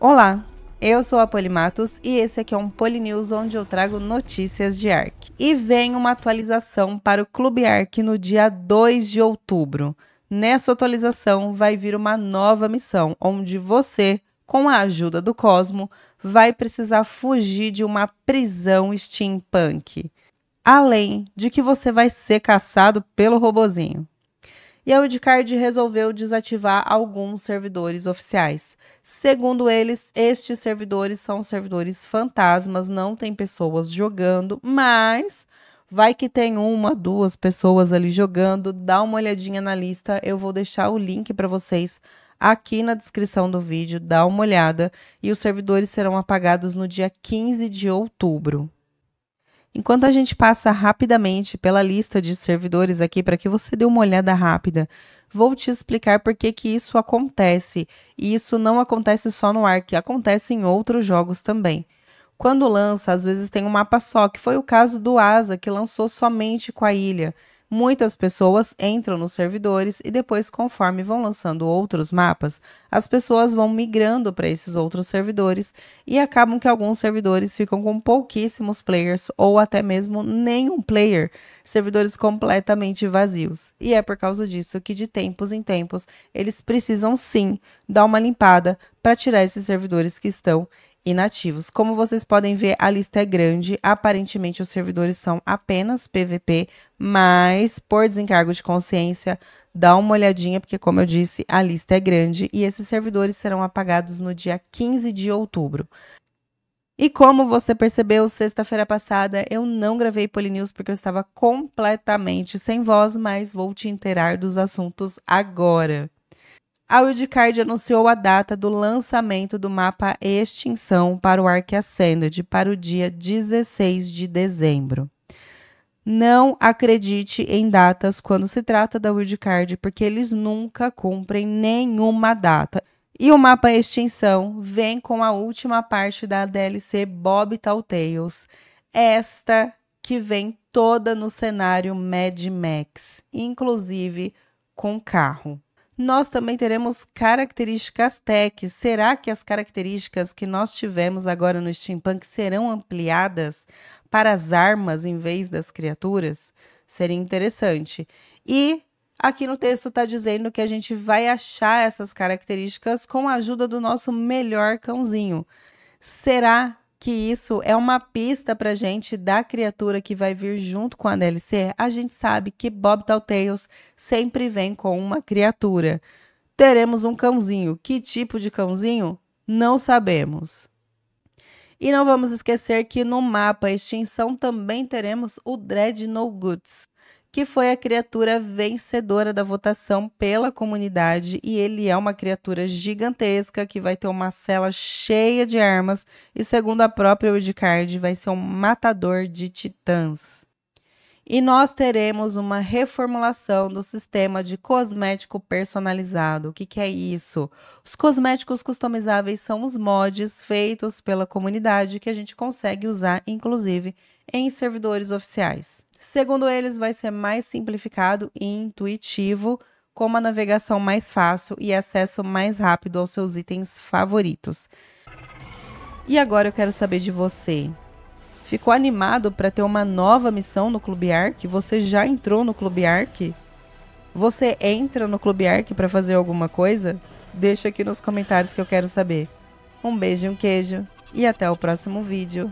Olá, eu sou a Polimatos e esse aqui é um Polinews onde eu trago notícias de ARC. E vem uma atualização para o Clube ARC no dia 2 de outubro. Nessa atualização vai vir uma nova missão, onde você, com a ajuda do Cosmo, vai precisar fugir de uma prisão steampunk. Além de que você vai ser caçado pelo robozinho e a Wildcard resolveu desativar alguns servidores oficiais. Segundo eles, estes servidores são servidores fantasmas, não tem pessoas jogando, mas vai que tem uma, duas pessoas ali jogando, dá uma olhadinha na lista, eu vou deixar o link para vocês aqui na descrição do vídeo, dá uma olhada e os servidores serão apagados no dia 15 de outubro. Enquanto a gente passa rapidamente pela lista de servidores aqui para que você dê uma olhada rápida, vou te explicar por que, que isso acontece. E isso não acontece só no Ark, acontece em outros jogos também. Quando lança, às vezes tem um mapa só, que foi o caso do Asa, que lançou somente com a ilha. Muitas pessoas entram nos servidores e depois, conforme vão lançando outros mapas, as pessoas vão migrando para esses outros servidores e acabam que alguns servidores ficam com pouquíssimos players ou até mesmo nenhum player, servidores completamente vazios. E é por causa disso que de tempos em tempos eles precisam sim dar uma limpada para tirar esses servidores que estão inativos. Como vocês podem ver, a lista é grande. Aparentemente, os servidores são apenas PVP, mas por desencargo de consciência, dá uma olhadinha, porque, como eu disse, a lista é grande e esses servidores serão apagados no dia 15 de outubro. E como você percebeu, sexta-feira passada eu não gravei Polinews porque eu estava completamente sem voz, mas vou te inteirar dos assuntos agora a Wildcard anunciou a data do lançamento do mapa Extinção para o Ark Ascended para o dia 16 de dezembro. Não acredite em datas quando se trata da Wildcard, porque eles nunca cumprem nenhuma data. E o mapa Extinção vem com a última parte da DLC Bob Tall Tales, esta que vem toda no cenário Mad Max, inclusive com carro nós também teremos características tech. Será que as características que nós tivemos agora no steampunk serão ampliadas para as armas em vez das criaturas? Seria interessante. E aqui no texto está dizendo que a gente vai achar essas características com a ajuda do nosso melhor cãozinho. Será que isso é uma pista pra gente da criatura que vai vir junto com a DLC, a gente sabe que Bob Tales sempre vem com uma criatura. Teremos um cãozinho. Que tipo de cãozinho? Não sabemos. E não vamos esquecer que no mapa Extinção também teremos o Dread No Goods que foi a criatura vencedora da votação pela comunidade e ele é uma criatura gigantesca que vai ter uma cela cheia de armas e segundo a própria Wildcard vai ser um matador de titãs e nós teremos uma reformulação do sistema de cosmético personalizado. O que, que é isso? Os cosméticos customizáveis são os mods feitos pela comunidade que a gente consegue usar, inclusive, em servidores oficiais. Segundo eles, vai ser mais simplificado e intuitivo, com uma navegação mais fácil e acesso mais rápido aos seus itens favoritos. E agora eu quero saber de você. Ficou animado para ter uma nova missão no Clube Arc? Você já entrou no Clube Arc? Você entra no Clube Arc para fazer alguma coisa? Deixa aqui nos comentários que eu quero saber. Um beijo e um queijo e até o próximo vídeo.